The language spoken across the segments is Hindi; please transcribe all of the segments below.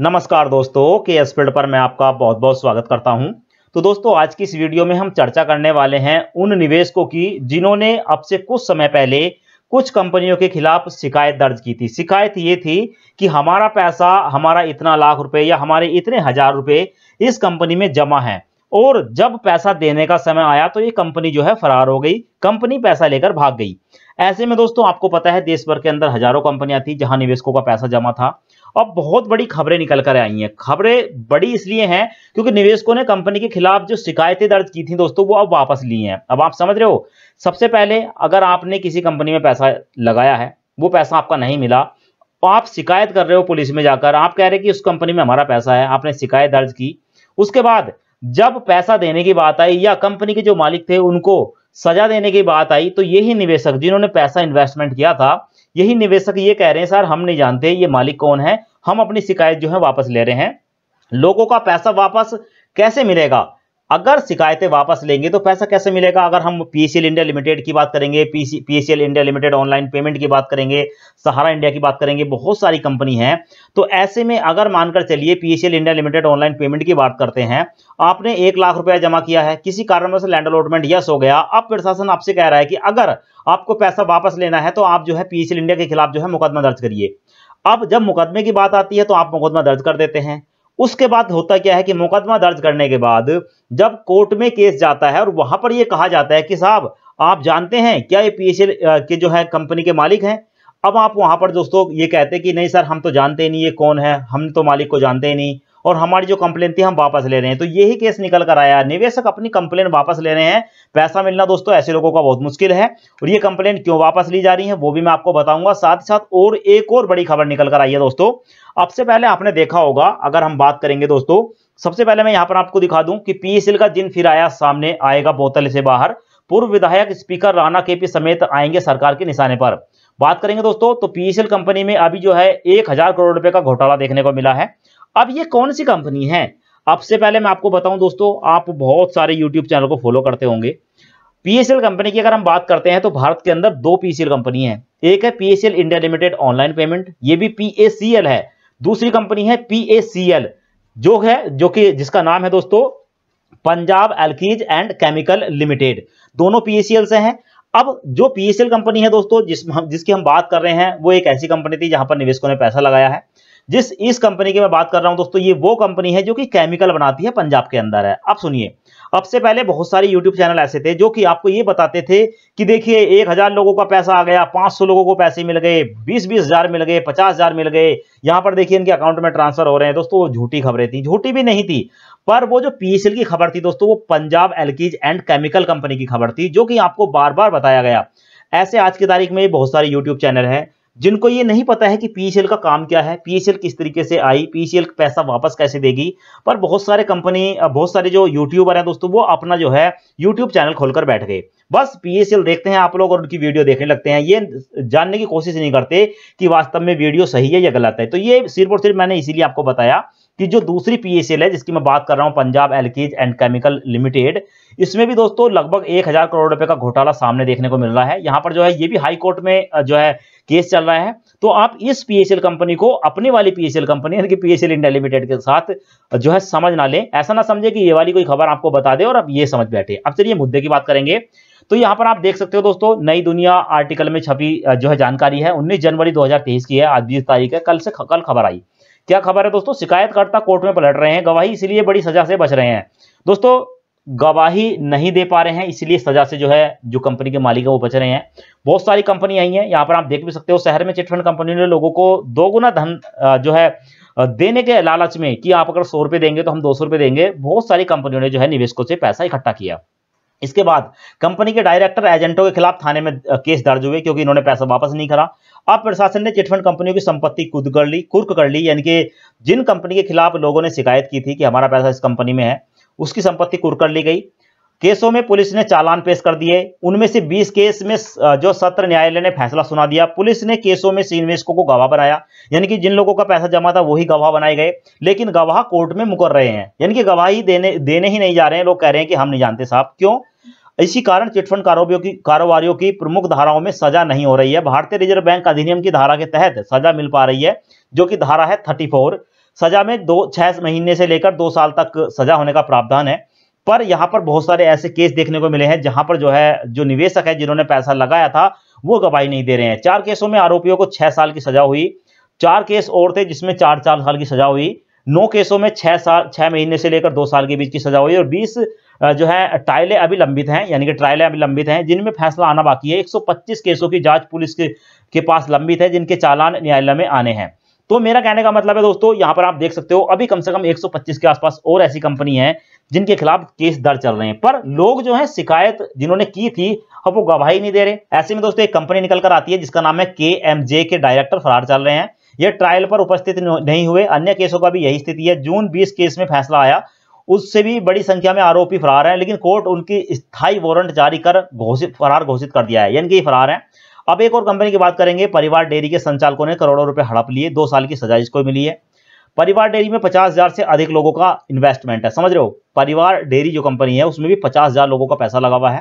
नमस्कार दोस्तों के एस फील्ड पर मैं आपका बहुत बहुत स्वागत करता हूं तो दोस्तों आज की इस वीडियो में हम चर्चा करने वाले हैं उन निवेशकों की जिन्होंने अब से कुछ समय पहले कुछ कंपनियों के खिलाफ शिकायत दर्ज की थी शिकायत ये थी कि हमारा पैसा हमारा इतना लाख रुपए या हमारे इतने हजार रुपए इस कंपनी में जमा है और जब पैसा देने का समय आया तो ये कंपनी जो है फरार हो गई कंपनी पैसा लेकर भाग गई ऐसे में दोस्तों आपको पता है देश भर के अंदर हजारों कंपनियां थी जहां निवेशकों का पैसा जमा था और बहुत बड़ी खबरें निकल कर आई हैं खबरें बड़ी इसलिए हैं क्योंकि निवेशकों ने कंपनी के खिलाफ जो शिकायतें दर्ज की थी दोस्तों वो अब वापस ली हैं अब आप समझ रहे हो सबसे पहले अगर आपने किसी कंपनी में पैसा लगाया है वो पैसा आपका नहीं मिला तो आप शिकायत कर रहे हो पुलिस में जाकर आप कह रहे कि उस कंपनी में हमारा पैसा है आपने शिकायत दर्ज की उसके बाद जब पैसा देने की बात आई या कंपनी के जो मालिक थे उनको सजा देने की बात आई तो यही निवेशक जिन्होंने पैसा इन्वेस्टमेंट किया था यही निवेशक ये कह रहे हैं सर हम नहीं जानते ये मालिक कौन है हम अपनी शिकायत जो है वापस ले रहे हैं लोगों का पैसा वापस कैसे मिलेगा अगर शिकायतें वापस लेंगे तो पैसा कैसे मिलेगा अगर हम पीसीएल इंडिया लिमिटेड की बात करेंगे PCL India limited online payment की बात करेंगे सहारा इंडिया की बात करेंगे बहुत सारी कंपनी है तो ऐसे में अगर मानकर चलिए PCL India limited online payment की बात करते हैं आपने एक लाख रुपया जमा किया है किसी से लैंड अलॉटमेंट यस हो गया अब प्रशासन आपसे कह रहा है कि अगर आपको पैसा वापस लेना है तो आप जो है पीसीएल इंडिया के खिलाफ जो है मुकदमा दर्ज करिए अब जब मुकदमे की बात आती है तो आप मुकदमा दर्ज कर देते हैं उसके बाद होता क्या है कि मुकदमा दर्ज करने के बाद जब कोर्ट में केस जाता है और वहां पर यह कहा जाता है कि साहब आप जानते हैं क्या ये पी के जो है कंपनी के मालिक हैं अब आप वहां पर दोस्तों ये कहते हैं कि नहीं सर हम तो जानते ही नहीं ये कौन है हम तो मालिक को जानते ही नहीं और हमारी जो कंप्लेन थी हम वापस ले रहे हैं तो यही केस निकल कर आया निवेशक अपनी कंप्लेन वापस ले रहे हैं पैसा मिलना दोस्तों ऐसे लोगों का बहुत मुश्किल है और ये कंप्लेन क्यों वापस ली जा रही है वो भी मैं आपको बताऊंगा साथ ही साथ और एक और बड़ी खबर निकल कर आई है दोस्तों अब से पहले आपने देखा होगा अगर हम बात करेंगे दोस्तों सबसे पहले मैं यहाँ पर आपको दिखा दूं कि पीएसएल का दिन फिर आया सामने आएगा बोतल से बाहर पूर्व विधायक स्पीकर राणा केपी समेत आएंगे सरकार के निशाने पर बात करेंगे दोस्तों तो पीएसएल कंपनी में अभी जो है एक हजार करोड़ रुपए का घोटाला देखने को मिला है अब ये कौन सी कंपनी है अब से पहले मैं आपको बताऊं दोस्तों आप बहुत सारे यूट्यूब चैनल को फॉलो करते होंगे पीएसएल कंपनी की अगर हम बात करते हैं तो भारत के अंदर दो पीएसएल कंपनी है एक है PSL India limited online payment ये भी पीएसीएल है दूसरी कंपनी है पीएसीएल जो है जो कि जिसका नाम है दोस्तों पंजाब एल्कीज एंड केमिकल लिमिटेड दोनों पीएसीएल से हैं अब जो पीएसएल कंपनी है दोस्तों जिस जिसकी हम बात कर रहे हैं वो एक ऐसी कंपनी थी जहां पर निवेशकों ने पैसा लगाया है जिस इस कंपनी की मैं बात कर रहा हूं दोस्तों ये वो कंपनी है जो कि केमिकल बनाती है पंजाब के अंदर है अब सुनिए अब से पहले बहुत सारे यूट्यूब चैनल ऐसे थे जो कि आपको ये बताते थे कि देखिए एक हजार लोगों का पैसा आ गया पांच सौ लोगों को पैसे मिल गए बीस बीस हजार मिल गए पचास हजार मिल गए यहां पर देखिए इनके अकाउंट में ट्रांसफर हो रहे हैं दोस्तों झूठी खबरें थी झूठी भी नहीं थी पर वो जो पीएसएल की खबर थी दोस्तों वो पंजाब एलकीज एंड केमिकल कंपनी की खबर थी जो कि आपको बार बार बताया गया ऐसे आज की तारीख में बहुत सारे यूट्यूब चैनल है जिनको ये नहीं पता है कि पीएसएल का काम क्या है पीएसएल किस तरीके से आई पीएसएल पैसा वापस कैसे देगी पर बहुत सारे कंपनी बहुत सारे जो यूट्यूबर हैं दोस्तों वो अपना जो है यूट्यूब चैनल खोलकर बैठ गए बस पीएसएल देखते हैं आप लोग और उनकी वीडियो देखने लगते हैं ये जानने की कोशिश नहीं करते कि वास्तव में वीडियो सही है या गलत है तो ये सिर्फ और सिर्फ मैंने इसीलिए आपको बताया कि जो दूसरी पीएसएल है जिसकी मैं बात कर रहा हूं पंजाब एलकीज एंड केमिकल लिमिटेड इसमें भी दोस्तों लगभग एक हजार करोड़ रुपए का घोटाला सामने देखने को मिल रहा है यहां पर जो है ये भी हाई कोर्ट में जो है केस चल रहा है तो आप इस पीएसएल कंपनी को अपने वाली पीएसएल कंपनी यानी कि पीएसएल इंडिया लिमिटेड के साथ जो है समझ ना ले ऐसा ना समझे कि ये वाली कोई खबर आपको बता दे और आप ये समझ बैठे अब चलिए मुद्दे की बात करेंगे तो यहाँ पर आप देख सकते हो दोस्तों नई दुनिया आर्टिकल में छपी जो है जानकारी है 19 जनवरी 2023 की है आज बीस तारीख है कल से कल खबर आई क्या खबर है दोस्तों शिकायतकर्ता कोर्ट में पलट रहे हैं गवाही इसलिए बड़ी सजा से बच रहे हैं दोस्तों गवाही नहीं दे पा रहे हैं इसलिए सजा से जो है जो कंपनी के मालिक है वो बच रहे हैं बहुत सारी कंपनी आई हैं यहाँ पर आप देख भी सकते हो शहर में चिटफंड कंपनी ने लोगों को दोगुना धन जो है देने के लालच में कि आप अगर सौ रुपये देंगे तो हम दो सौ रुपये देंगे बहुत सारी कंपनियों ने जो है निवेशकों से पैसा इकट्ठा किया इसके बाद कंपनी के डायरेक्टर एजेंटों के खिलाफ थाने में केस दर्ज हुए क्योंकि इन्होंने पैसा वापस नहीं करा अब प्रशासन ने चिटफंड कंपनियों की संपत्ति कुद कर ली कुर्क कर ली यानी कि जिन कंपनी के खिलाफ लोगों ने शिकायत की थी कि हमारा पैसा इस कंपनी में है उसकी संपत्ति कुर्क कर ली गई केसों में पुलिस ने चालान पेश कर दिए उनमें से 20 केस में जो सत्र न्यायालय ने फैसला सुना दिया पुलिस ने केसों में से को गवाह बनाया यानी कि जिन लोगों का पैसा जमा था वही गवाह बनाए गए लेकिन गवाह कोर्ट में मुकर रहे हैं यानी कि गवाही देने देने ही नहीं जा रहे हैं लोग कह रहे हैं कि हम नहीं जानते साहब क्यों इसी कारण चिटफंड कारोबारियों की कारोबारियों की प्रमुख धाराओं में सजा नहीं हो रही है भारतीय रिजर्व बैंक अधिनियम की धारा के तहत सजा मिल पा रही है जो कि धारा है थर्टी सजा में दो छह महीने से लेकर दो साल तक सजा होने का प्रावधान है पर यहाँ पर बहुत सारे ऐसे केस देखने को मिले हैं जहां पर जो है जो निवेशक है जिन्होंने पैसा लगाया था वो गवाही नहीं दे रहे हैं चार केसों में आरोपियों को छह साल की सजा हुई चार केस और थे जिसमें चार चार साल की सजा हुई नौ केसों में छह साल छह महीने से लेकर दो साल के बीच की सजा हुई और बीस जो है ट्रायलें अभी लंबित हैं यानी कि ट्रायलें अभी लंबित हैं जिनमें फैसला आना बाकी है 125 केसों की जांच पुलिस के, के पास लंबित है जिनके चालान न्यायालय में आने हैं तो मेरा कहने का मतलब है दोस्तों यहाँ पर आप देख सकते हो अभी कम से कम 125 के आसपास और ऐसी कंपनी है जिनके खिलाफ केस दर्ज चल रहे हैं पर लोग जो है शिकायत जिन्होंने की थी अब वो गवाही नहीं दे रहे ऐसे में दोस्तों एक कंपनी निकल कर आती है जिसका नाम है के के डायरेक्टर फरार चल रहे हैं ये ट्रायल पर उपस्थित नहीं हुए अन्य केसों का भी यही स्थिति है जून बीस केस में फैसला आया उससे भी बड़ी संख्या में आरोपी फरार हैं लेकिन कोर्ट उनकी स्थायी वारंट जारी कर घोषित फरार घोषित कर दिया है यानी कि फरार हैं अब एक और कंपनी की बात करेंगे परिवार डेयरी के संचालकों ने करोड़ों रुपए हड़प लिए दो साल की सजा इसको मिली है परिवार डेयरी में पचास हजार से अधिक लोगों का इन्वेस्टमेंट है समझ रहे हो परिवार डेयरी जो कंपनी है उसमें भी पचास हजार लोगों का पैसा लगा हुआ है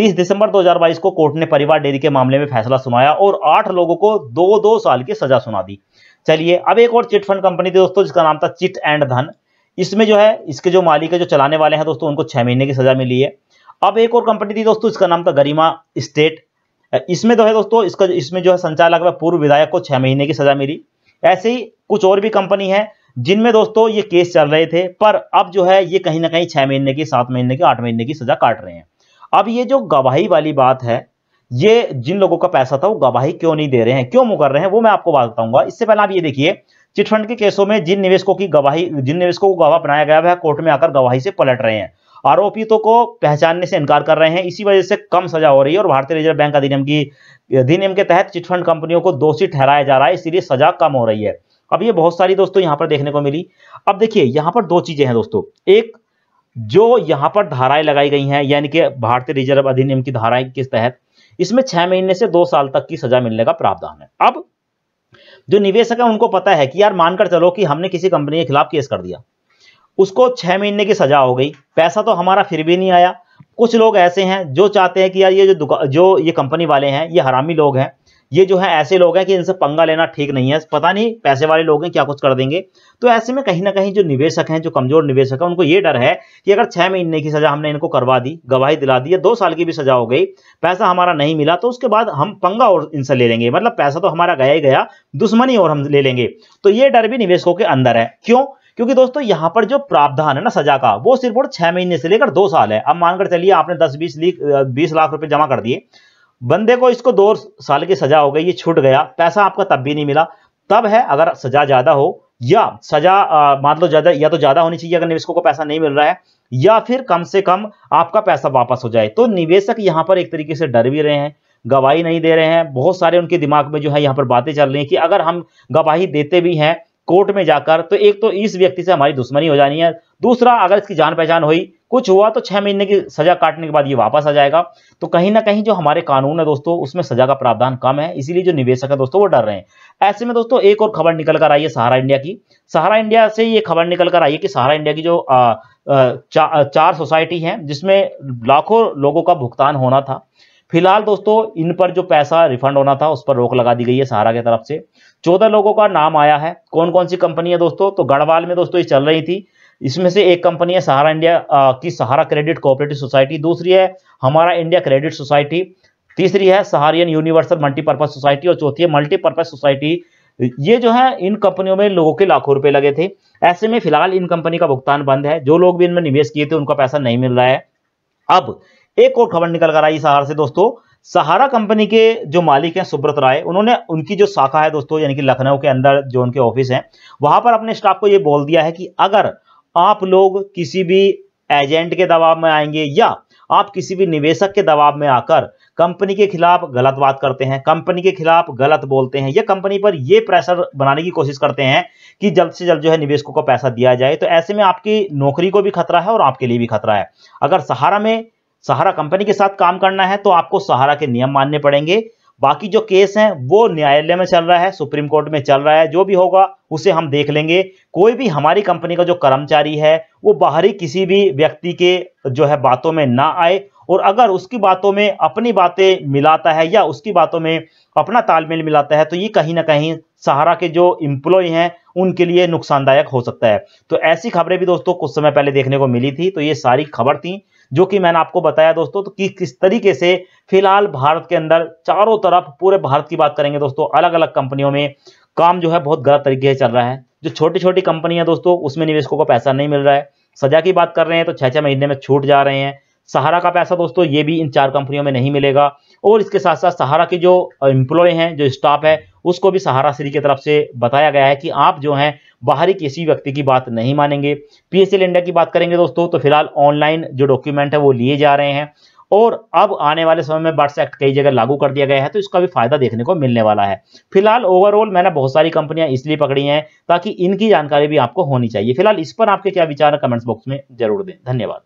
30 दिसंबर 2022 को कोर्ट ने परिवार डेयरी के मामले में फैसला सुनाया और आठ लोगों को दो दो साल की सजा सुना दी चलिए अब एक और चिट फंड कंपनी थी दोस्तों जिसका नाम था चिट एंड धन इसमें जो है इसके जो मालिक है जो चलाने वाले हैं दोस्तों उनको छह महीने की सजा मिली है अब एक और कंपनी थी दोस्तों इसका नाम था गरिमा स्टेट इसमें जो तो है दोस्तों इसका इसमें जो है संचालक व पूर्व विधायक को छह महीने की सजा मिली ऐसे ही कुछ और भी कंपनी है जिनमें दोस्तों ये केस चल रहे थे पर अब जो है ये कहीं ना कहीं छह महीने की सात महीने की आठ महीने की सजा काट रहे हैं अब ये जो गवाही वाली बात है ये जिन लोगों का पैसा था वो गवाही क्यों नहीं दे रहे हैं क्यों मुकर रहे हैं वो मैं आपको बताऊंगा इससे पहले आप ये देखिए चिटफंड के केसों में जिन निवेशकों की गवाही जिन निवेशकों को गवाह बनाया गया है कोर्ट में आकर गवाही से पलट रहे हैं आरोपितों को पहचानने से इनकार कर रहे हैं इसी वजह से कम सजा हो रही है और भारतीय रिजर्व बैंक अधिनियम की अधिनियम के तहत चिटफंड कंपनियों को दोषी ठहराया जा रहा है इसीलिए सजा कम हो रही है अब ये बहुत सारी दोस्तों यहाँ पर देखने को मिली अब देखिए यहाँ पर दो चीजें हैं दोस्तों एक जो यहाँ पर धाराएं लगाई गई हैं यानी कि भारतीय रिजर्व अधिनियम की धाराएं किस तहत इसमें छह महीने से दो साल तक की सजा मिलने का प्रावधान है अब जो निवेशक है उनको पता है कि यार मानकर चलो कि हमने किसी कंपनी के खिलाफ केस कर दिया उसको छह महीने की सज़ा हो गई पैसा तो हमारा फिर भी नहीं आया कुछ लोग ऐसे हैं जो चाहते हैं कि यार ये जो दुका जो ये कंपनी वाले हैं ये हरामी लोग हैं ये जो है ऐसे लोग हैं कि इनसे पंगा लेना ठीक नहीं है पता नहीं पैसे वाले लोग हैं क्या कुछ कर देंगे तो ऐसे में कहीं ना कहीं जो निवेशक हैं जो कमजोर निवेशक हैं उनको ये डर है कि अगर छह महीने की सज़ा हमने इनको करवा दी गवाही दिला दी या दो साल की भी सज़ा हो गई पैसा हमारा नहीं मिला तो उसके बाद हम पंगा और इनसे ले लेंगे मतलब पैसा तो हमारा गया ही गया दुश्मनी और हम ले लेंगे तो ये डर भी निवेशकों के अंदर है क्यों क्योंकि दोस्तों यहाँ पर जो प्रावधान है ना सजा का वो सिर्फ और छह महीने से लेकर दो साल है अब मानकर चलिए आपने दस बीस बीस लाख रुपए जमा कर दिए बंदे को इसको दो साल की सजा हो गई ये छूट गया पैसा आपका तब भी नहीं मिला तब है अगर सजा ज्यादा हो या सजा मान लो ज्यादा या तो ज्यादा होनी चाहिए अगर निवेशकों को पैसा नहीं मिल रहा है या फिर कम से कम आपका पैसा वापस हो जाए तो निवेशक यहाँ पर एक तरीके से डर भी रहे हैं गवाही नहीं दे रहे हैं बहुत सारे उनके दिमाग में जो है यहाँ पर बातें चल रही हैं कि अगर हम गवाही देते भी हैं कोर्ट में जाकर तो एक तो इस व्यक्ति से हमारी दुश्मनी हो जानी है दूसरा अगर इसकी जान पहचान हुई कुछ हुआ तो छह महीने की सज़ा काटने के बाद ये वापस आ जाएगा तो कहीं ना कहीं जो हमारे कानून है दोस्तों उसमें सज़ा का प्रावधान कम है इसीलिए जो निवेशक है दोस्तों वो डर रहे हैं ऐसे में दोस्तों एक और खबर निकल कर आई है सहारा इंडिया की सहारा इंडिया से ये खबर निकल कर आई है कि सहारा इंडिया की जो चार सोसाइटी है जिसमें लाखों लोगों का भुगतान होना था फिलहाल दोस्तों इन पर जो पैसा रिफंड होना था उस पर रोक लगा दी गई है सहारा की तरफ से चौदह लोगों का नाम आया है कौन कौन सी कंपनी है दोस्तों तो गढ़वाल में दोस्तों ये चल रही थी इसमें से एक कंपनी है सहारा इंडिया की सहारा क्रेडिट कोऑपरेटिव सोसाइटी दूसरी है हमारा इंडिया क्रेडिट सोसाइटी तीसरी है सहारियन यूनिवर्सल मल्टीपर्पज सोसाइटी और चौथी है मल्टीपर्पज सोसाइटी ये जो है इन कंपनियों में लोगों के लाखों रुपए लगे थे ऐसे में फिलहाल इन कंपनी का भुगतान बंद है जो लोग भी इनमें निवेश किए थे उनका पैसा नहीं मिल रहा है अब एक और खबर निकल कर आई सहारा से दोस्तों सहारा कंपनी के जो मालिक हैं सुब्रत राय उन्होंने उनकी जो शाखा है दोस्तों यानी कि लखनऊ के अंदर जो उनके ऑफिस हैं वहां पर अपने स्टाफ को ये बोल दिया है कि अगर आप लोग किसी भी एजेंट के दबाव में आएंगे या आप किसी भी निवेशक के दबाव में आकर कंपनी के खिलाफ गलत बात करते हैं कंपनी के खिलाफ गलत बोलते हैं या कंपनी पर यह प्रेशर बनाने की कोशिश करते हैं कि जल्द से जल्द जो है निवेशकों को पैसा दिया जाए तो ऐसे में आपकी नौकरी को भी खतरा है और आपके लिए भी खतरा है अगर सहारा में सहारा कंपनी के साथ काम करना है तो आपको सहारा के नियम मानने पड़ेंगे बाकी जो केस हैं वो न्यायालय में चल रहा है सुप्रीम कोर्ट में चल रहा है जो भी होगा उसे हम देख लेंगे कोई भी हमारी कंपनी का जो कर्मचारी है वो बाहरी किसी भी व्यक्ति के जो है बातों में ना आए और अगर उसकी बातों में अपनी बातें मिलाता है या उसकी बातों में अपना तालमेल मिलाता है तो ये कहीं ना कहीं सहारा के जो इम्प्लॉय हैं उनके लिए नुकसानदायक हो सकता है तो ऐसी खबरें भी दोस्तों कुछ समय पहले देखने को मिली थी तो ये सारी खबर थी जो कि मैंने आपको बताया दोस्तों तो कि किस तरीके से फिलहाल भारत के अंदर चारों तरफ पूरे भारत की बात करेंगे दोस्तों अलग अलग कंपनियों में काम जो है बहुत गलत तरीके से चल रहा है जो छोटी छोटी कंपनी है दोस्तों उसमें निवेशकों को पैसा नहीं मिल रहा है सजा की बात कर रहे हैं तो छः छह महीने में छूट जा रहे हैं सहारा का पैसा दोस्तों ये भी इन चार कंपनियों में नहीं मिलेगा और इसके साथ साथ सहारा के जो एम्प्लॉय हैं जो स्टाफ है उसको भी सहारा श्री की तरफ से बताया गया है कि आप जो हैं बाहरी किसी व्यक्ति की बात नहीं मानेंगे पीएसएल इंडिया की बात करेंगे दोस्तों तो फिलहाल ऑनलाइन जो डॉक्यूमेंट है वो लिए जा रहे हैं और अब आने वाले समय में वाट्स एक्ट कई जगह लागू कर दिया गया है तो इसका भी फायदा देखने को मिलने वाला है फिलहाल ओवरऑल मैंने बहुत सारी कंपनियां इसलिए पकड़ी हैं ताकि इनकी जानकारी भी आपको होनी चाहिए फिलहाल इस पर आपके क्या विचार है कमेंट्स बॉक्स में जरूर दें धन्यवाद